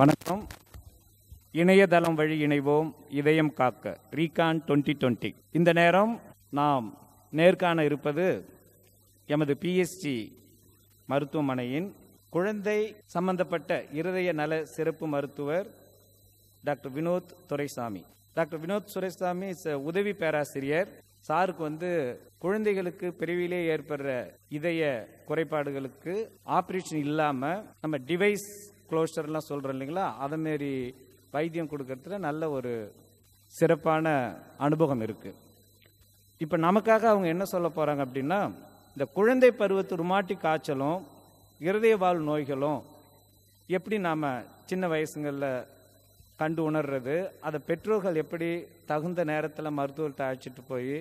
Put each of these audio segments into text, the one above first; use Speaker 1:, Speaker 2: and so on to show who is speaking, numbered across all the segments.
Speaker 1: வணக்கம் இணையதளம் வழி இணைவோம் இதயம் காக்க ரீகான் டுவெண்ட்டி டுவெண்ட்டி இந்த நேரம் நாம் நேர்காண இருப்பது எமது பிஎஸ்டி மருத்துவமனையின் குழந்தை சம்பந்தப்பட்ட இருதய நல சிறப்பு மருத்துவர் டாக்டர் வினோத் துரைசாமி டாக்டர் வினோத் துரைசாமி உதவி பேராசிரியர் சாருக்கு வந்து குழந்தைகளுக்கு பிரிவிலே ஏற்படுற இதய குறைபாடுகளுக்கு ஆப்ரேஷன் இல்லாமல் நம்ம டிவைஸ் க்ளோஸ்டர்லாம் சொல்கிறோம் இல்லைங்களா அதமாரி வைத்தியம் கொடுக்கறதுல நல்ல ஒரு சிறப்பான அனுபவம் இருக்குது இப்போ நமக்காக அவங்க என்ன சொல்ல போகிறாங்க அப்படின்னா இந்த குழந்தை பருவத்து ருமாட்டி காய்ச்சலும் வாழ் நோய்களும் எப்படி நாம் சின்ன வயசுங்களில் கண்டு உணர்றது அதை பெற்றோர்கள் எப்படி தகுந்த நேரத்தில் மருத்துவர்கிட்ட அழைச்சிட்டு போய்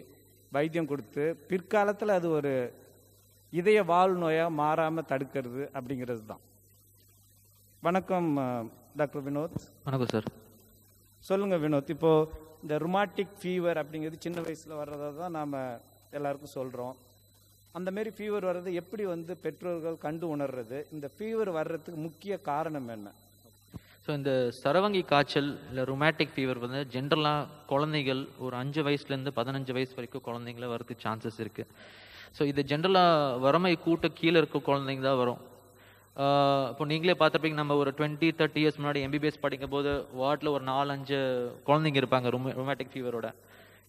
Speaker 1: வைத்தியம் கொடுத்து பிற்காலத்தில் அது ஒரு இதய வாழ் நோயாக மாறாமல் தடுக்கிறது அப்படிங்கிறது தான் வணக்கம் டாக்டர் வினோத் வணக்கம் சார் சொல்லுங்கள் வினோத் இப்போது இந்த ருமாட்டிக் ஃபீவர் அப்படிங்கிறது சின்ன வயசில் வர்றதை தான் நாம் எல்லாருக்கும் சொல்கிறோம் அந்தமாரி ஃபீவர் வர்றது எப்படி வந்து பெற்றோர்கள் கண்டு உணர்றது இந்த ஃபீவர் வர்றதுக்கு முக்கிய காரணம் என்ன
Speaker 2: ஸோ இந்த சரவங்கி காய்ச்சல் இல்லை ரொமாட்டிக் ஃபீவர் வந்து ஜென்ரலாக குழந்தைகள் ஒரு அஞ்சு வயசுலேருந்து பதினஞ்சு வயசு வரைக்கும் குழந்தைங்கள வரதுக்கு சான்சஸ் இருக்குது ஸோ இது ஜென்ரலாக வறுமை கூட்ட கீழே இருக்க குழந்தைங்க தான் வரும் இப்போ நீங்களே பார்த்துருப்பீங்க நம்ம ஒரு டுவெண்ட்டி தேர்ட்டி இயர்ஸ் முன்னாடி எம்பிபிஎஸ் படிக்கும் போது வார்டில் ஒரு நாலஞ்சு குழந்தைங்க இருப்பாங்க ரொம ரொமேட்டிக் ஃபீவரோட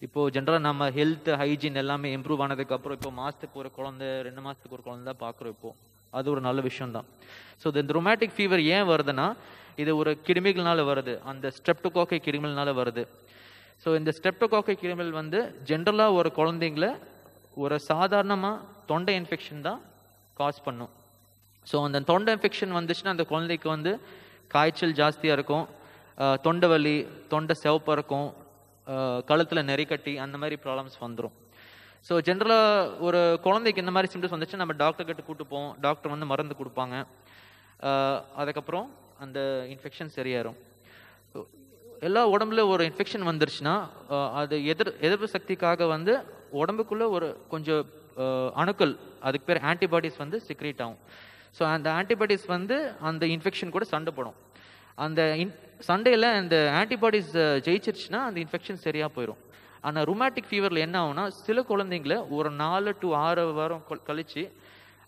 Speaker 2: இப்போது ஜென்ரலாக நம்ம ஹெல்த் ஹைஜீன் எல்லாமே இம்ப்ரூவ் ஆனதுக்கப்புறம் இப்போ மாதத்துக்கு ஒரு குழந்தை ரெண்டு மாதத்துக்கு ஒரு குழந்தை பார்க்குறோம் இப்போது அது ஒரு நல்ல விஷயம் தான் ஸோ இந்த ரொமேட்டிக் ஃபீவர் ஏன் வருதுன்னா இது ஒரு கிருமிகள்னால வருது அந்த ஸ்டெப்டோகாக்கை கிருமிகள்னால வருது ஸோ இந்த ஸ்டெப்டோகாக்கை கிருமிகள் வந்து ஜென்ரலாக ஒரு குழந்தைங்கள ஒரு சாதாரணமாக தொண்டை இன்ஃபெக்ஷன் தான் காஸ் பண்ணும் ஸோ அந்த தொண்டை இன்ஃபெக்ஷன் வந்துச்சுன்னா அந்த குழந்தைக்கு வந்து காய்ச்சல் ஜாஸ்தியாக இருக்கும் தொண்டை வலி தொண்டை செவப்பு இருக்கும் கழுத்தில் கட்டி அந்த மாதிரி ப்ராப்ளம்ஸ் வந்துடும் ஸோ ஜென்ரலாக ஒரு குழந்தைக்கு இந்த மாதிரி சிம்டம்ஸ் வந்துச்சு நம்ம டாக்டர் கிட்ட கூட்டு போவோம் டாக்டர் வந்து மருந்து கொடுப்பாங்க அதுக்கப்புறம் அந்த இன்ஃபெக்ஷன் சரியாயிரும் எல்லா உடம்புல ஒரு இன்ஃபெக்ஷன் வந்துருச்சுன்னா அது எதிர் எதிர்ப்பு சக்திக்காக வந்து உடம்புக்குள்ளே ஒரு கொஞ்சம் அணுக்கள் அதுக்கு பேர் ஆன்டிபாடிஸ் வந்து சிக்ரீட் ஆகும் ஸோ அந்த ஆன்டிபாடிஸ் வந்து அந்த இன்ஃபெக்ஷன் கூட சண்டை போடும் அந்த இன் சண்டையில் அந்த ஆன்டிபாடிஸ் ஜெயிச்சிருச்சுன்னா அந்த இன்ஃபெக்ஷன் சரியாக போயிடும் ஆனால் ருமாட்டிக் ஃபீவரில் என்ன ஆகும்னா சில குழந்தைங்கள ஒரு நாலு டு ஆறு வாரம் கழித்து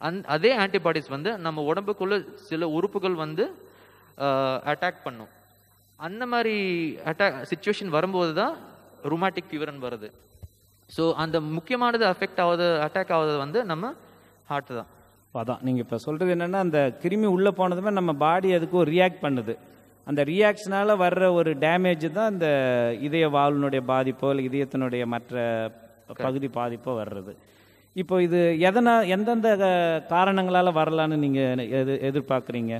Speaker 2: அந் அதே ஆன்டிபாடிஸ் வந்து நம்ம உடம்புக்குள்ளே சில உறுப்புகள் வந்து அட்டாக் பண்ணும் அந்த மாதிரி அட்டாக் சுச்சுவேஷன் வரும்போது தான் ரொமாட்டிக் ஃபீவர்னு வருது ஸோ அந்த முக்கியமானது அஃபெக்ட் ஆகுது அட்டாக் ஆகுது வந்து நம்ம ஹார்ட் தான்
Speaker 1: அதான் நீங்கள் இப்போ சொல்கிறது என்னென்னா அந்த கிருமி உள்ளே போனதுமே நம்ம பாடி ஒரு ரியாக்ட் பண்ணுது அந்த ரியாக்ஷனால் வர்ற ஒரு டேமேஜ் தான் இந்த இதய வால்னுடைய பாதிப்போ இல்லை இதயத்தினுடைய மற்ற பகுதி பாதிப்போ வர்றது இப்போ இது எதனா எந்தெந்த காரணங்களால் வரலான்னு நீங்கள் எது எதிர்பார்க்குறீங்க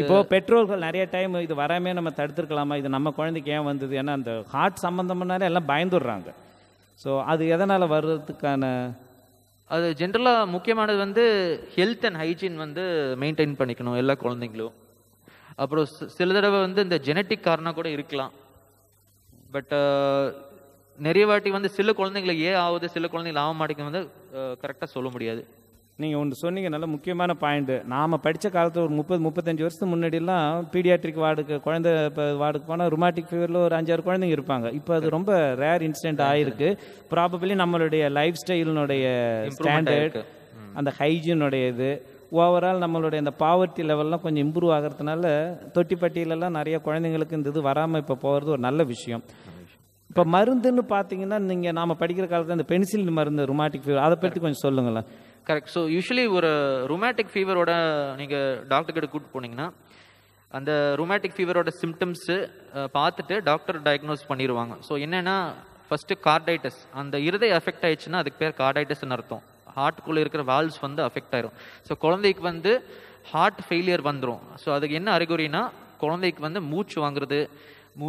Speaker 1: இப்போ பெற்றோர்கள் நிறைய டைம் இது வராமே நம்ம தடுத்துருக்கலாமா இது நம்ம குழந்தைக்கு ஏன் வந்தது ஏன்னா அந்த ஹார்ட் சம்மந்தம்னாலே எல்லாம் பயந்துடுறாங்க
Speaker 2: ஸோ அது எதனால் வர்றதுக்கான அது ஜென்ரலாக முக்கியமானது வந்து ஹெல்த் அண்ட் ஹைஜீன் வந்து மெயின்டைன் பண்ணிக்கணும் எல்லா குழந்தைங்களும் அப்புறம் சில தடவை வந்து இந்த ஜெனட்டிக் காரணம் கூட இருக்கலாம் பட் நிறைய வாட்டி வந்து சில குழந்தைங்களுக்கு ஏன் ஆகுது சில குழந்தைங்க ஆக மாட்டேங்குது வந்து கரெக்டாக சொல்ல முடியாது நீங்கள்
Speaker 1: ஒன்று சொன்னீங்க நல்ல முக்கியமான பாயிண்ட்டு நாம் படித்த காலத்தில் ஒரு முப்பது முப்பத்தஞ்சு வருஷத்துக்கு முன்னாடிலாம் பீடியாட்ரிக் வார்டுக்கு குழந்தை இப்போ வார்டுக்கு போனால் ரொமாட்டிக் ஃபீவரில் ஒரு அஞ்சாறு குழந்தைங்க இருப்பாங்க இப்போ அது ரொம்ப ரேர் இன்சிடென்ட் ஆயிருக்கு ப்ராபபிளி நம்மளுடைய லைஃப் ஸ்டைலினுடைய ஸ்டாண்டர்ட் அந்த ஹைஜீனுடைய இது ஓவரால் நம்மளுடைய அந்த பாவர்ட்டி லெவல்லாம் கொஞ்சம் இம்ப்ரூவ் ஆகிறதுனால தொட்டிப்பட்டியிலலாம் நிறைய குழந்தைங்களுக்கு இந்த இது வராமல் இப்போ போகிறது ஒரு நல்ல விஷயம் இப்போ மருந்துன்னு பார்த்தீங்கன்னா நீங்கள் நாம் படிக்கிற காலத்தில் இந்த பென்சில் மருந்து ருமாட்டிக் ஃபீவர் அதை பற்றி கொஞ்சம் சொல்லுங்களேன்
Speaker 2: கரெக்ட் ஸோ யூஸ்வலி ஒரு ருமேட்டிக் ஃபீவரோட நீங்கள் கிட்ட கூப்பிட்டு போனீங்கன்னா அந்த ருமேட்டிக் ஃபீவரோட சிம்டம்ஸு பார்த்துட்டு டாக்டர் டயக்னோஸ் பண்ணிடுவாங்க ஸோ என்னென்னா ஃபஸ்ட்டு கார்டைட்டஸ் அந்த இருதை அஃபெக்ட் ஆயிடுச்சுன்னா அதுக்கு பேர் கார்டைட்டஸ்னு அர்த்தம் ஹார்ட்டுக்குள்ளே இருக்கிற வால்ஸ் வந்து அஃபெக்ட் ஆயிரும் ஸோ குழந்தைக்கு வந்து ஹார்ட் ஃபெயிலியர் வந்துடும் ஸோ அதுக்கு என்ன அறிகுறினா குழந்தைக்கு வந்து மூச்சு வாங்குறது மூ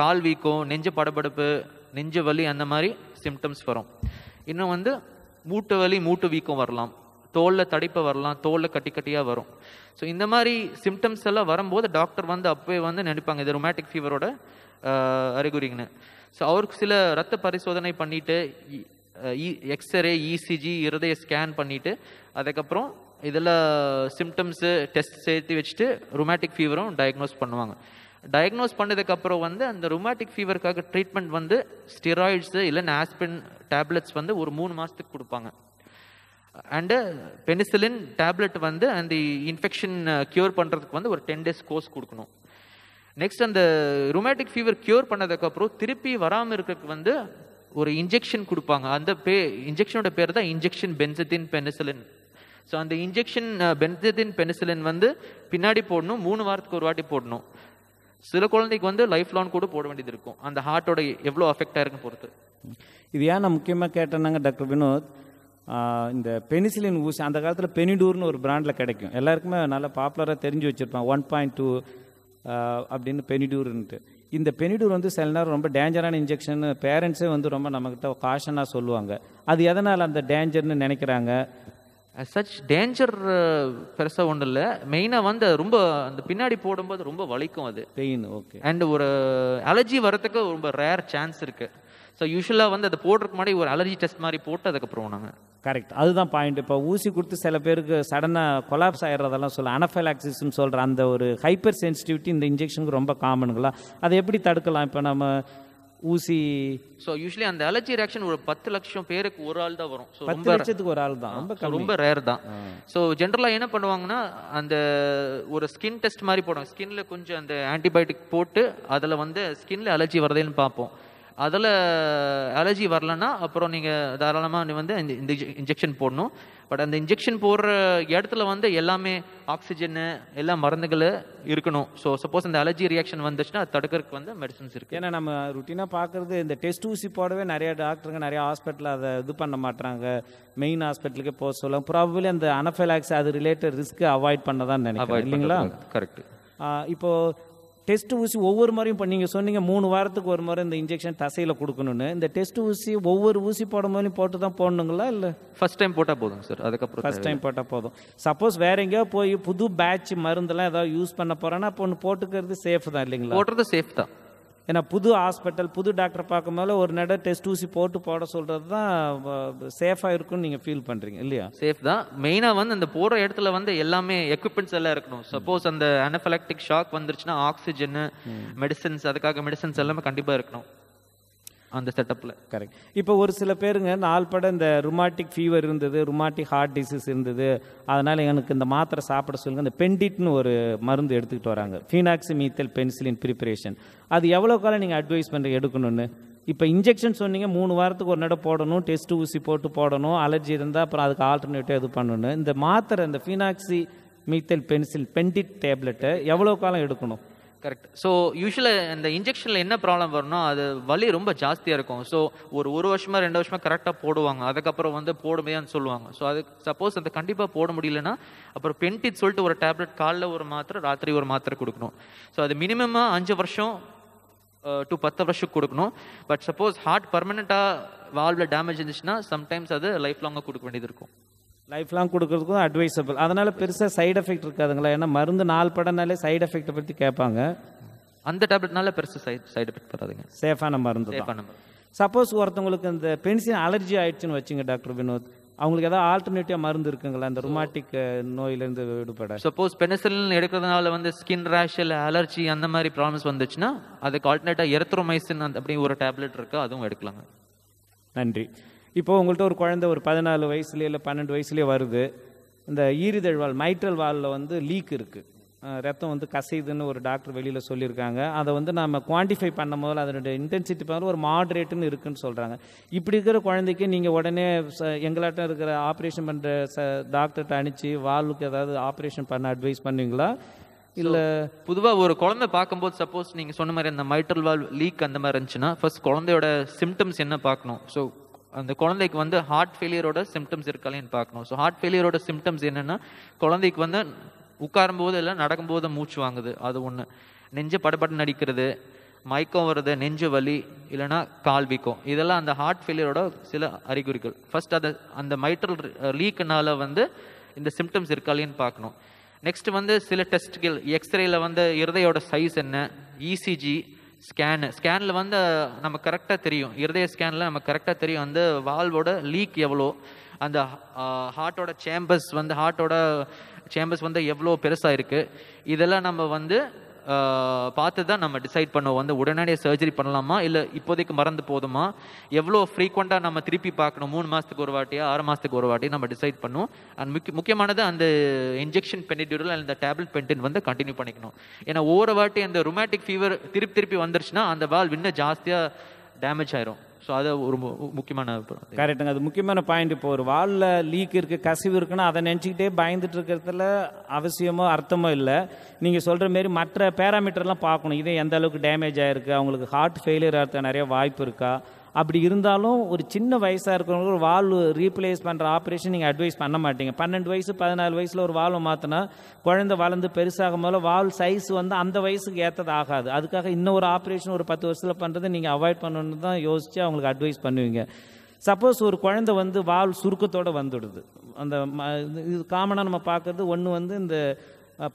Speaker 2: கால் வீக்கம் நெஞ்சு படபடப்பு நெஞ்ச வலி அந்த மாதிரி சிம்டம்ஸ் வரும் இன்னும் வந்து மூட்டு வலி மூட்டு வீக்கம் வரலாம் தோலில் தடிப்பு வரலாம் தோலில் கட்டி கட்டியாக வரும் ஸோ இந்த மாதிரி சிம்டம்ஸ் எல்லாம் வரும்போது டாக்டர் வந்து அப்போயே வந்து நினைப்பாங்க இது ரொமேட்டிக் ஃபீவரோட அறிகுறிங்கன்னு ஸோ அவருக்கு சில ரத்த பரிசோதனை பண்ணிவிட்டு எக்ஸ்ரே இசிஜி e இருதய ஸ்கேன் பண்ணிவிட்டு அதுக்கப்புறம் இதில் சிம்டம்ஸு டெஸ்ட் சேர்த்து வச்சுட்டு ரொமேட்டிக் ஃபீவரும் டயக்னோஸ் பண்ணுவாங்க டயக்னோஸ் பண்ணதுக்கப்புறம் வந்து அந்த ரொமாட்டிக் ஃபீவருக்காக ட்ரீட்மெண்ட் வந்து ஸ்டெராய்ட்ஸு இல்லை ஆஸ்பின் டேப்லெட்ஸ் வந்து ஒரு மூணு மாதத்துக்கு கொடுப்பாங்க அண்டு பெனிசிலின் டேப்லெட் வந்து அந்த இன்ஃபெக்ஷன் க்யூர் பண்ணுறதுக்கு வந்து ஒரு டென் டேஸ் கோர்ஸ் கொடுக்கணும் நெக்ஸ்ட் அந்த ரொமாட்டிக் ஃபீவர் க்யூர் பண்ணதுக்கப்புறம் திருப்பி வராமல் இருக்கிறதுக்கு வந்து ஒரு இன்ஜெக்ஷன் கொடுப்பாங்க அந்த பே இன்ஜெக்ஷனோட பேர் தான் இன்ஜெக்ஷன் பென்சதின் பெனிசிலின் ஸோ அந்த இன்ஜெக்ஷன் பென்சதின் பெனிசிலின் வந்து பின்னாடி போடணும் மூணு வாரத்துக்கு ஒரு வாட்டி போடணும் சில குழந்தைக்கு வந்து லைஃப் லான் கூட போட வேண்டியது இருக்கும் அந்த ஹார்ட்டோட எவ்வளோ அஃபெக்ட் ஆயிருக்கும் பொறுத்து
Speaker 1: இது ஏன் நான் முக்கியமாக கேட்டேன்னாங்க டாக்டர் வினோத் இந்த பெனிசிலின் ஊசி அந்த காலத்தில் பெனிடூர்னு ஒரு பிராண்டில் கிடைக்கும் எல்லாருக்குமே நல்லா பாப்புலராக தெரிஞ்சு வச்சுருப்பான் ஒன் பாயிண்ட் டூ அப்படின்னு பெனிடூர்ன்ட்டு இந்த பெனிடூர் வந்து சில நேரம் ரொம்ப டேஞ்சரான இன்ஜெக்ஷன் பேரண்ட்ஸே வந்து ரொம்ப நம்மக்கிட்ட காஷனாக சொல்லுவாங்க அது எதனால் அந்த டேஞ்சர்னு நினைக்கிறாங்க சச்
Speaker 2: டேஞ்சர் uh, பெருசாக ஒன்றும் இல்லை மெயினாக வந்து ரொம்ப அந்த பின்னாடி போடும்போது ரொம்ப வலிக்கும் அது பெயின் ஓகே அண்ட் ஒரு அலர்ஜி வரத்துக்கு ரொம்ப ரேர் சான்ஸ் இருக்குது ஸோ யூஸ்வலாக வந்து அதை போடுறதுக்கு முன்னாடி ஒரு அலர்ஜி டெஸ்ட் மாதிரி போட்டு அதுக்கப்புறம் நாங்கள் கரெக்ட் அதுதான் பாயிண்ட் இப்போ ஊசி கொடுத்து சில
Speaker 1: பேருக்கு சடனாக கொலாப்ஸ் ஆகிடுறதெல்லாம் சொல்ல அனஃபைலாக்சிஸ்ன்னு சொல்கிற அந்த ஒரு ஹைப்பர் சென்சிட்டிவிட்டி இந்த இன்ஜெக்ஷனுக்கு ரொம்ப காமனுங்களா அதை எப்படி தடுக்கலாம் இப்போ நம்ம ஊசி
Speaker 2: ஸோ யூஸ்வலி அந்த அலர்ஜி ரியாக்ஷன் ஒரு பத்து லட்சம் பேருக்கு ஒரு ஆள் தான் வரும் ஸோ ரொம்ப லட்சத்துக்கு ஒரு ஆள் தான் ரொம்ப ரொம்ப ரேர் தான் ஸோ ஜென்ரலாக என்ன பண்ணுவாங்கன்னா அந்த ஒரு ஸ்கின் டெஸ்ட் மாதிரி போடுவாங்க ஸ்கின்ல கொஞ்சம் அந்த ஆன்டிபயோட்டிக் போட்டு அதில் வந்து ஸ்கின்ல அலர்ஜி வருதுன்னு பார்ப்போம் அதில் அலர்ஜி வரலன்னா அப்புறம் நீங்கள் தாராளமாக வந்து இந்த இன்ஜெக்ஷன் போடணும் பட் அந்த இன்ஜெக்ஷன் போடுற இடத்துல வந்து எல்லாமே ஆக்சிஜனு எல்லா மருந்துகள் இருக்கணும் ஸோ சப்போஸ் அந்த அலர்ஜி ரியாக்ஷன் வந்துச்சுன்னா அது தடுக்கிறதுக்கு வந்து மெடிசன்ஸ் இருக்கு ஏன்னா நம்ம ருட்டீனாக பார்க்குறது இந்த டெஸ்ட் ஊசி போடவே
Speaker 1: நிறைய டாக்டருங்க நிறைய ஹாஸ்பிட்டல் அதை இது பண்ண மாட்டாங்க மெயின் ஹாஸ்பிட்டலுக்கே போக சொல்லலாம் ப்ராபபிளி அந்த அனஃபெலாக்ஸ் அது ரிலேட்டட் ரிஸ்க்கு அவாய்ட் பண்ண தான் நினைக்கிறேன் இல்லைங்களா கரெக்ட் இப்போது டெஸ்ட் ஊசி ஒவ்வொரு முறையும் இப்போ நீங்கள் சொன்னீங்க மூணு வாரத்துக்கு ஒரு முறை இந்த இன்ஜெக்ஷன் தசையில் கொடுக்கணும்னு இந்த டெஸ்ட் ஊசி ஒவ்வொரு ஊசி போடும் போதும் போட்டு தான் போடணுங்களா இல்லை
Speaker 2: ஃபஸ்ட் டைம் போட்டால் போதும் சார் அதுக்கப்புறம் ஃபஸ்ட் டைம்
Speaker 1: போட்டால் போதும் சப்போஸ் வேற எங்கேயோ போய் புது பேட்ச் மருந்தெல்லாம் ஏதாவது யூஸ் பண்ண போகிறேன்னா அப்போ ஒன்று போட்டுக்கிறது சேஃப் தான் இல்லைங்களா போட்டுறது சேஃப் தான் ஏன்னா புது ஹாஸ்பிட்டல் புது டாக்டரை பார்க்கும் போது ஒரு நட டெஸ்ட் ஊசி போட்டு போட சொல்கிறது தான் சேஃபாக இருக்கும்னு நீங்கள் ஃபீல் பண்ணுறீங்க இல்லையா சேஃப் தான்
Speaker 2: மெயினாக வந்து அந்த போகிற இடத்துல வந்து எல்லாமே எக்யூப்மெண்ட்ஸ் எல்லாம் இருக்கணும் சப்போஸ் அந்த அனஃபலக்டிக் ஷாக் வந்துருச்சுன்னா ஆக்சிஜன் மெடிசன்ஸ் அதுக்காக மெடிசன்ஸ் எல்லாமே கண்டிப்பாக இருக்கணும் அந்த செட்டப்பில்
Speaker 1: கரெக்ட் இப்போ ஒரு சில பேருங்க நாள் பட இந்த ருமாட்டிக் ஃபீவர் இருந்தது ருமாட்டிக் ஹார்ட் டிசீஸ் இருந்தது அதனால் எனக்கு இந்த மாத்திரை சாப்பிட சொல்லுங்க இந்த பெண்டிட்னு ஒரு மருந்து எடுத்துக்கிட்டு வராங்க ஃபீனாக்சி மீத்தல் பென்சிலின் ப்ரிப்பரேஷன் அது எவ்வளோ காலம் நீங்கள் அட்வைஸ் பண்ணுற எடுக்கணும்னு இப்போ இன்ஜெக்ஷன் சொன்னீங்க மூணு வாரத்துக்கு ஒரு நடை போடணும் டெஸ்ட் ஊசி போட்டு போடணும் அலர்ஜி இருந்தால் அப்புறம் அதுக்கு ஆல்டர்னேட்டிவ் இது பண்ணணும் இந்த மாத்திரை இந்த ஃபீனாக்சி மீத்தல் பென்சில் பெண்டிட் டேப்லெட்டை எவ்வளோ காலம் எடுக்கணும்
Speaker 2: கரெக்ட் ஸோ யூஸ்வலாக இந்த இன்ஜெக்ஷனில் என்ன ப்ராப்ளம் வரும்னா அது வலி ரொம்ப ஜாஸ்தியாக இருக்கும் ஸோ ஒரு ஒரு வருஷமாக ரெண்டு வருஷமாக கரெக்டாக போடுவாங்க அதுக்கப்புறம் வந்து போடுமையான்னு சொல்லுவாங்க ஸோ அது சப்போஸ் அந்த கண்டிப்பாக போட முடியலன்னா அப்புறம் பென்டித் சொல்லிட்டு ஒரு டேப்லெட் காலைல ஒரு மாத்திரை ராத்திரி ஒரு மாத்திரை கொடுக்கணும் ஸோ அது மினிமமாக அஞ்சு வருஷம் டு பத்து வருஷம் கொடுக்கணும் பட் சப்போஸ் ஹார்ட் பர்மனெண்ட்டாக வால்வில் டேமேஜ் இருந்துச்சுன்னா சம்டைம்ஸ் அது லைஃப் லாங்காக கொடுக்க வேண்டியது இருக்கும்
Speaker 1: லைஃப் லாங் கொடுக்கறதுக்கும் அட்வைசபிள் அதனால் பெருசாக சைடு எஃபெக்ட் இருக்காதுங்களா ஏன்னா மருந்து நாள் படம்னாலே சைடு எஃபெக்ட்டை பற்றி கேட்பாங்க அந்த டேப்லெட்னால பெருசு சைட் சைடு எஃபெக்ட் வராதுங்க சேஃபான மருந்து சப்போஸ் ஒருத்தவங்களுக்கு இந்த பென்சில் அலர்ஜி ஆயிடுச்சுன்னு வச்சுங்க டாக்டர் வினோத் அவங்களுக்கு ஏதாவது ஆல்டர்னேட்டிவ் மருந்து இருக்குங்களா அந்த ருமாட்டிக் நோயிலேருந்து விடுபட
Speaker 2: சப்போஸ் பெனிசிலின் எடுக்கிறதுனால வந்து ஸ்கின் ரேஷ் இல்லை அலர்ஜி அந்த மாதிரி ப்ராப்ளம்ஸ் வந்துச்சுன்னா அதுக்கு ஆல்டர்னேட்டாக எரத்ரோமைசின் அந்த அப்படி ஒரு டேப்லெட் இருக்குது அதுவும் எடுக்கலாங்க
Speaker 1: நன்றி இப்போது உங்கள்கிட்ட ஒரு குழந்த ஒரு பதினாலு வயசுலேயே இல்லை பன்னெண்டு வயசுலேயே வருது இந்த ஈரிதழ்வால் மைட்ரல் வாலில் வந்து லீக் இருக்குது ரத்தம் வந்து கசையுதுன்னு ஒரு டாக்டர் வெளியில் சொல்லியிருக்காங்க அதை வந்து நம்ம குவான்டிஃபை பண்ணும் போது அதனுடைய இன்டென்சிட்டி பார்த்து ஒரு மாட்ரேட்டுன்னு இருக்குன்னு சொல்கிறாங்க இப்படி இருக்கிற குழந்தைக்கு நீங்கள் உடனே எங்களாட்டம் இருக்கிற ஆப்ரேஷன் பண்ணுற ச டாக்டர்கிட்ட
Speaker 2: அனுப்பிச்சி வாலுக்கு ஏதாவது ஆப்ரேஷன் பண்ண அட்வைஸ் பண்ணுவீங்களா இல்லை பொதுவாக ஒரு குழந்தை பார்க்கும்போது சப்போஸ் நீங்கள் சொன்ன மாதிரி அந்த மைட்ரல் வால் லீக் அந்த மாதிரி இருந்துச்சுன்னா ஃபர்ஸ்ட் குழந்தையோட சிம்டம்ஸ் என்ன பார்க்கணும் ஸோ அந்த குழந்தைக்கு வந்து ஹார்ட் ஃபெயிலியரோட சிம்டம்ஸ் இருக்காலேன்னு பார்க்கணும் ஸோ ஹார்ட் ஃபெயிலியரோட சிம்டம்ஸ் என்னென்னா குழந்தைக்கு வந்து உட்காரும்போது இல்லை நடக்கும்போது மூச்சு வாங்குது அது ஒன்று நெஞ்சு படப்பட்டு நடிக்கிறது மயக்கம் வர்றது நெஞ்சு வலி இல்லைனா கால் வீக்கம் இதெல்லாம் அந்த ஹார்ட் ஃபெயிலியரோட சில அறிகுறிகள் ஃபர்ஸ்ட் அதை அந்த மைட்ரல் லீக்குனால் வந்து இந்த சிம்டம்ஸ் இருக்காலேன்னு பார்க்கணும் நெக்ஸ்ட் வந்து சில டெஸ்ட்கள் எக்ஸ்ரேயில் வந்து இருதையோட சைஸ் என்ன இசிஜி e ஸ்கேனு ஸ்கேனில் வந்து நம்ம கரெக்டாக தெரியும் இருதய ஸ்கேனில் நம்ம கரெக்டாக தெரியும் வந்து வால்வோட லீக் எவ்வளோ அந்த ஹார்ட்டோட சேம்பர்ஸ் வந்து ஹார்ட்டோட சேம்பர்ஸ் வந்து எவ்வளோ பெருசாக இருக்குது இதெல்லாம் நம்ம வந்து பார்த்து தான் நம்ம டிசைட் பண்ணுவோம் வந்து உடனடியாக சர்ஜரி பண்ணலாமா இல்லை இப்போதைக்கு மறந்து போதுமா எவ்வளோ ஃப்ரீக்வெண்ட்டாக நம்ம திருப்பி பார்க்கணும் மூணு மாதத்துக்கு ஒரு வாட்டியா ஆறு மாதத்துக்கு ஒரு வாட்டி நம்ம டிசைட் பண்ணுவோம் அண்ட் முக்கிய முக்கியமானது அந்த இன்ஜெக்ஷன் பெனிடியூரல் அந்த டேப்லெட் பென்டின் வந்து கண்டினியூ பண்ணிக்கணும் ஏன்னா ஒவ்வொரு வாட்டி அந்த ரொமாட்டிக் ஃபீவர் திருப்பி திருப்பி வந்துருச்சுன்னா அந்த வால் இன்னும் ஜாஸ்தியாக டேமேஜ் ஆயிரும் ஸோ அது ஒரு
Speaker 1: முக்கியமான கரெக்டுங்க அது முக்கியமான பாயிண்ட் இப்போ ஒரு வாலில் லீக் இருக்குது கசிவு இருக்குன்னா அதை நினச்சிக்கிட்டே பயந்துட்டு இருக்கிறதுல அவசியமோ அர்த்தமோ இல்லை நீங்கள் சொல்கிற மாரி மற்ற பேராமீட்டர்லாம் பார்க்கணும் இதே எந்த அளவுக்கு டேமேஜ் ஆகிருக்கு அவங்களுக்கு ஹார்ட் ஃபெயிலியர் ஆகிறதுக்கு நிறைய வாய்ப்பு இருக்கா அப்படி இருந்தாலும் ஒரு சின்ன வயசாக இருக்கிறவங்க ஒரு வால்வு ரீப்ளேஸ் பண்ணுற ஆப்ரேஷன் நீங்கள் அட்வைஸ் பண்ண மாட்டீங்க பன்னெண்டு வயசு பதினாலு வயசில் ஒரு வால்வை மாற்றினா குழந்தை வளர்ந்து பெருசாகும் போல வால் சைஸ் வந்து அந்த வயசுக்கு ஏற்றது ஆகாது அதுக்காக இன்னொரு ஆப்ரேஷன் ஒரு பத்து வருஷத்தில் பண்ணுறதை நீங்கள் அவாய்ட் பண்ணணுன்னு தான் யோசித்து அவங்களுக்கு அட்வைஸ் பண்ணுவீங்க சப்போஸ் ஒரு குழந்தை வந்து வால் சுருக்கத்தோடு வந்துடுது அந்த இது காமனாக நம்ம பார்க்குறது ஒன்று வந்து இந்த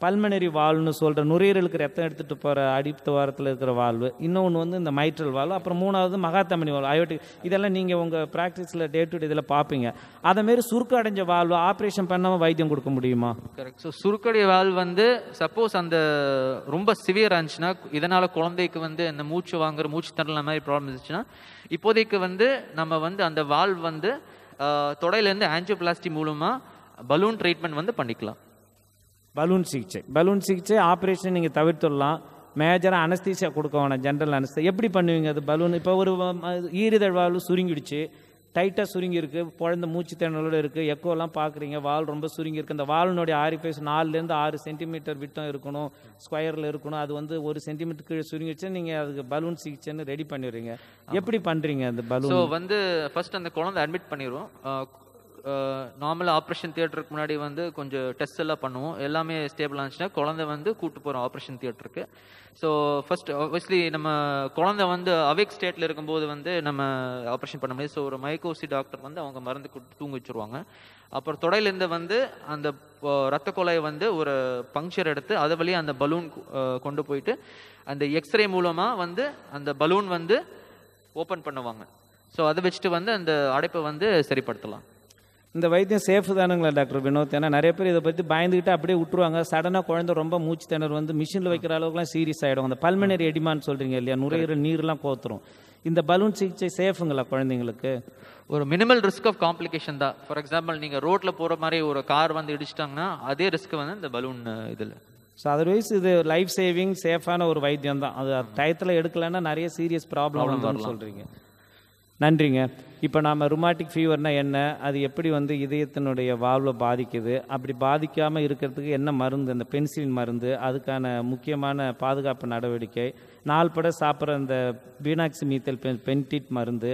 Speaker 1: பல்மனரி வால்வ்னு சொல்கிற நுரையீரலுக்கு ரத்தம் எடுத்துகிட்டு போகிற அடித்த வாரத்தில் இருக்கிற வாழ்வு இன்னொன்று வந்து இந்த மைட்ரல் வாழ்வு அப்புறம் மூணாவது மகாத்தமணி வாழ்வு அயோட்டிக் இதெல்லாம் நீங்கள் உங்கள் ப்ராக்டிஸில் டே டு டே இதில் பார்ப்பீங்க அதேமாரி சுருக்க அடைஞ்ச வாழ்வு ஆப்ரேஷன் பண்ணாமல் வைத்தியம் கொடுக்க முடியுமா
Speaker 2: கரெக்ட் ஸோ சுருக்கடைய வாழ்வு வந்து சப்போஸ் அந்த ரொம்ப சிவியர் ஆச்சுன்னா இதனால் குழந்தைக்கு வந்து இந்த மூச்சு வாங்குற மூச்சு தரல மாதிரி ப்ராப்ளம் இருந்துச்சுன்னா இப்போதைக்கு வந்து நம்ம வந்து அந்த வாழ்வு வந்து தொடையிலேருந்து ஆன்ஜியோபிளாஸ்டி மூலமாக பலூன் ட்ரீட்மெண்ட் வந்து பண்ணிக்கலாம்
Speaker 1: பலூன் சிகிச்சை பலூன் சிகிச்சை ஆப்ரேஷன் நீங்கள் தவிர்த்துடலாம் மேஜராக அனஸ்தீசியா கொடுக்க வேணாம் ஜென்ரல் அனஸ்தீ எப்படி பண்ணுவீங்க அது பலூன் இப்போ ஒரு ஈரிதழ் வாழ்வு சுருங்கிடுச்சு டைட்டாக சுருங்கியிருக்கு குழந்த மூச்சு திணறலோடு இருக்குது எக்கோலாம் பார்க்குறீங்க வால் ரொம்ப சுருங்கியிருக்கு அந்த வாலினுடைய பேஸ் நாலுலேருந்து ஆறு சென்டிமீட்டர் விட்டம் இருக்கணும் ஸ்கொயரில் இருக்கணும் அது வந்து ஒரு
Speaker 2: சென்டிமீட்டர் கீழே சுருங்கிடுச்சு நீங்கள் அதுக்கு பலூன் சிகிச்சைன்னு ரெடி பண்ணிடுறீங்க
Speaker 1: எப்படி பண்ணுறீங்க அந்த பலூன்
Speaker 2: வந்து ஃபர்ஸ்ட் அந்த குழந்தை அட்மிட் பண்ணிடுவோம் நார்மலாக ஆப்ரேஷன் தியேட்டருக்கு முன்னாடி வந்து கொஞ்சம் டெஸ்ட் எல்லாம் பண்ணுவோம் எல்லாமே ஸ்டேபிள் ஆனிச்சுன்னா குழந்தை வந்து கூப்பிட்டு போகிறோம் ஆப்ரேஷன் தியேட்டருக்கு ஸோ ஃபர்ஸ்ட் ஆப்வியஸ்லி நம்ம குழந்தை வந்து அவேக் ஸ்டேட்டில் இருக்கும்போது வந்து நம்ம ஆப்ரேஷன் பண்ண முடியாது ஸோ ஒரு மைக்கோசி டாக்டர் வந்து அவங்க மருந்து கொடுத்து தூங்க வச்சுருவாங்க அப்புறம் தொடையிலேருந்து வந்து அந்த ரத்த கொலையை வந்து ஒரு பங்க்சர் எடுத்து அதை வழியாக அந்த பலூன் கொண்டு போயிட்டு அந்த எக்ஸ்ரே மூலமாக வந்து அந்த பலூன் வந்து ஓப்பன் பண்ணுவாங்க ஸோ அதை வச்சுட்டு வந்து அந்த அடைப்பை வந்து சரிப்படுத்தலாம்
Speaker 1: இந்த வைத்தியம் சேஃபு தானுங்களா டாக்டர் வினோத் ஏன்னா நிறைய பேர் இதை பற்றி பயந்துக்கிட்டு அப்படியே விட்டுருவாங்க சடனாக குழந்தை ரொம்ப மூச்சு திணறு வந்து மிஷினில் வைக்கிற அளவுக்குலாம் சீரியஸ் ஆகிடும் அந்த பல்மனரி எடிமான்னு சொல்கிறீங்க இல்லையா நுரையீரல் நீர்லாம் கோத்துரும் இந்த பலூன் சிகிச்சை சேஃபுங்களா குழந்தைங்களுக்கு
Speaker 2: ஒரு மினிமல் ரிஸ்க் ஆஃப் காம்ப்ளிகேஷன் தான் ஃபார் எக்ஸாம்பிள் நீங்கள் ரோட்டில் போகிற மாதிரி ஒரு கார் வந்து இடிச்சிட்டாங்கன்னா அதே ரிஸ்க் வந்து இந்த பலூன் இதில்
Speaker 1: ஸோ அதர்வைஸ் இது லைஃப் சேவிங் சேஃபான ஒரு வைத்தியம் தான் அது டயத்தில் எடுக்கலைன்னா நிறைய சீரியஸ் ப்ராப்ளம் சொல்கிறீங்க நன்றிங்க இப்போ நாம் ருமாட்டிக் ஃபீவர்னால் என்ன அது எப்படி வந்து இதயத்தினுடைய வாழ்வை பாதிக்குது அப்படி பாதிக்காமல் இருக்கிறதுக்கு என்ன மருந்து அந்த பென்சிலின் மருந்து அதுக்கான முக்கியமான பாதுகாப்பு நடவடிக்கை நால்பட சாப்பிட்ற அந்த பீனாக்சி மீத்தல் பென் பென்டிட் மருந்து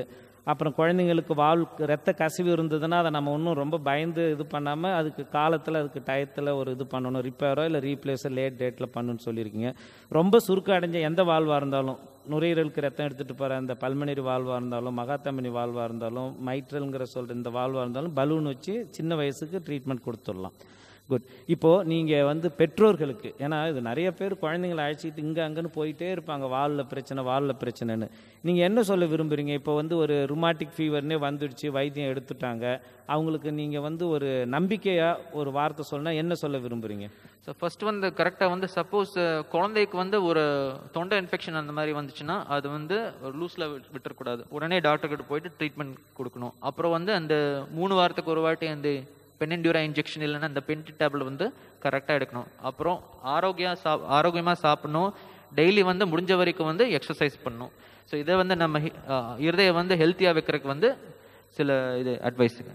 Speaker 1: அப்புறம் குழந்தைங்களுக்கு வால் ரத்த கசிவு இருந்ததுன்னா அதை நம்ம இன்னும் ரொம்ப பயந்து இது பண்ணாமல் அதுக்கு காலத்தில் அதுக்கு டயத்தில் ஒரு இது பண்ணணும் ரிப்பேரோ இல்லை ரீப்ளேஸோ லேட் டேட்டில் பண்ணணும்னு சொல்லியிருக்கீங்க ரொம்ப சுருக்கம் அடைஞ்ச எந்த வாழ்வாக இருந்தாலும் நுரையீரலுக்கு ரத்தம் எடுத்துகிட்டு போகிற அந்த பல்மணிர் வாழ்வாக இருந்தாலும் மகாத்தமணி வாழ்வாக இருந்தாலும் மைட்ரல்ங்கிற சொல்கிற இந்த வாழ்வாக இருந்தாலும் பலூன் வச்சு சின்ன வயசுக்கு ட்ரீட்மெண்ட் கொடுத்துடலாம் குட் இப்போது நீங்கள் வந்து பெற்றோர்களுக்கு ஏன்னா இது நிறைய பேர் குழந்தைங்களை அழைச்சிட்டு இங்கே அங்கேன்னு போயிட்டே இருப்பாங்க வாலில் பிரச்சனை வாலில் பிரச்சனைன்னு நீங்கள் என்ன சொல்ல விரும்புகிறீங்க இப்போ வந்து ஒரு ருமாட்டிக் ஃபீவர்னே வந்துடுச்சு வைத்தியம் எடுத்துட்டாங்க அவங்களுக்கு நீங்கள் வந்து ஒரு நம்பிக்கையாக ஒரு வார்த்தை
Speaker 2: சொன்னால் என்ன சொல்ல விரும்புகிறீங்க ஸோ ஃபஸ்ட் வந்து கரெக்டாக வந்து சப்போஸ் குழந்தைக்கு வந்து ஒரு தொண்டை இன்ஃபெக்ஷன் அந்த மாதிரி வந்துச்சுன்னா அது வந்து ஒரு லூஸில் விட்டுறக்கூடாது உடனே டாக்டர்கிட்ட போயிட்டு ட்ரீட்மெண்ட் கொடுக்கணும் அப்புறம் வந்து அந்த மூணு வாரத்துக்கு ஒரு வாட்டி அந்த பென்னெண்டியூரா இன்ஜெக்ஷன் இல்லைன்னா அந்த பென்டி டேப்லெட் வந்து கரெக்டாக எடுக்கணும் அப்புறம் ஆரோக்கியம் சா ஆரோக்கியமாக சாப்பிடணும் டெய்லி வந்து முடிஞ்ச வரைக்கும் வந்து எக்ஸசைஸ் பண்ணணும் ஸோ இதை வந்து நம்ம இருதயம் வந்து ஹெல்த்தியாக வைக்கிறதுக்கு வந்து சில இது
Speaker 1: அட்வைஸுங்க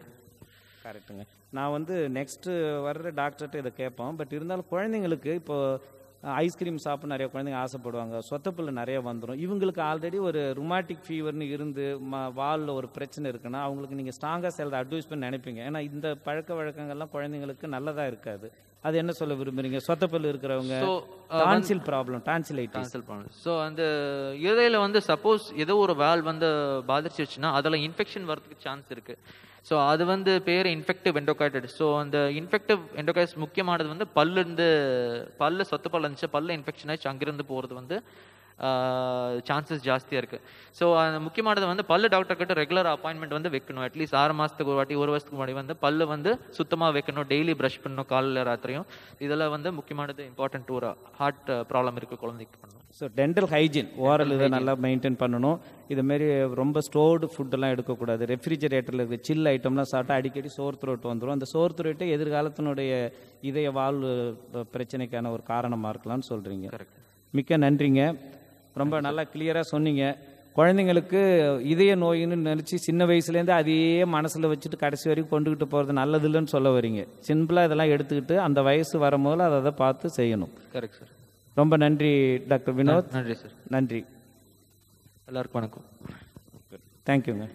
Speaker 1: கரெக்டுங்க
Speaker 2: நான் வந்து நெக்ஸ்ட்டு வர்ற
Speaker 1: டாக்டர்கிட்ட இதை கேட்போம் பட் இருந்தாலும் குழந்தைங்களுக்கு இப்போது ஐஸ்கிரீம் சாப்பிட நிறைய குழந்தைங்க ஆசைப்படுவாங்க சொத்தப்பில் நிறைய வந்துடும் இவங்களுக்கு ஆல்ரெடி ஒரு ருமாட்டிக் ஃபீவர்னு இருந்து ம வாலில் ஒரு பிரச்சனை இருக்குன்னா அவங்களுக்கு நீங்கள் ஸ்ட்ராங்காக செல்ல அட்வைஸ் பண்ணி நினைப்பீங்க ஏன்னா இந்த பழக்க வழக்கங்கள்லாம் குழந்தைங்களுக்கு நல்லதாக இருக்காது அது என்ன சொல்ல விரும்புறீங்க சொத்தப்பில் இருக்கிறவங்க tonsil problem tonsil problem
Speaker 2: so அந்த இதையில வந்து சப்போஸ் ஏதோ ஒரு வேல் வந்து பாதிச்சிருச்சுன்னா அதில் இன்ஃபெக்ஷன் வரதுக்கு சான்ஸ் இருக்குது ஸோ அது வந்து பேர் இன்ஃபெக்டிவ் எண்டோகைட்டிட் ஸோ அந்த இன்ஃபெக்டிவ் எண்டோகைட்டிஸ் முக்கியமானது வந்து பல்லு இருந்து பல்லு சொத்து பல்லு இருந்துச்சு பல்லு இன்ஃபெக்ஷன் ஆச்சு அங்கிருந்து போகிறது வந்து சான்சஸ் ஜாஸ்தியாக இருக்குது ஸோ முக்கியமானது வந்து பல்லு டாக்டர்கிட்ட ரெகுலர் அப்பாயின்மெண்ட் வந்து வைக்கணும் அட்லீஸ்ட் ஆறு மாதத்துக்கு ஒரு வாட்டி ஒரு வருஷத்துக்கு முன்னாடி வந்து பல்லு வந்து சுத்தமாக வைக்கணும் டெய்லி ப்ரஷ் பண்ணணும் காலையில் ராத்திரியும் இதெல்லாம் வந்து முக்கியமானது இம்பார்ட்டன்ட் ஒரு ஹார்ட் ப்ராப்ளம் இருக்குது குழந்தைக்கு பண்ணணும்
Speaker 1: ஸோ டென்டல் ஹைஜின் ஓரல் இதை நல்லா மெயின்டைன் பண்ணணும் இதுமாரி ரொம்ப ஸ்டோர்டு ஃபுட்டெல்லாம் எடுக்கக்கூடாது ரெஃப்ரிஜரேட்டரில் இருக்க சில் ஐட்டம்லாம் சாப்பிட்டா அடிக்கடி சோர் த்ரோட் வந்துடும் அந்த சோர் த்ரோட்டு எதிர்காலத்தினுடைய இதய வாழ்வு பிரச்சனைக்கான ஒரு காரணமாக இருக்கலாம்னு சொல்கிறீங்க மிக்க நன்றிங்க ரொம்ப நல்லா கிளியராக சொன்னீங்க குழந்தைங்களுக்கு இதய நோயின்னு நினச்சி சின்ன வயசுலேருந்து அதையே மனசில் வச்சுட்டு கடைசி வரைக்கும் கொண்டுக்கிட்டு போகிறது நல்லது இல்லைன்னு சொல்ல வரீங்க சிம்பிளாக இதெல்லாம் எடுத்துக்கிட்டு அந்த வயசு வரும்போது அதை அதை பார்த்து செய்யணும் கரெக்ட் சார் ரொம்ப நன்றி டாக்டர் வினோத் நன்றி சார்
Speaker 2: நன்றி எல்லாருக்கும் வணக்கம் தேங்க்யூங்க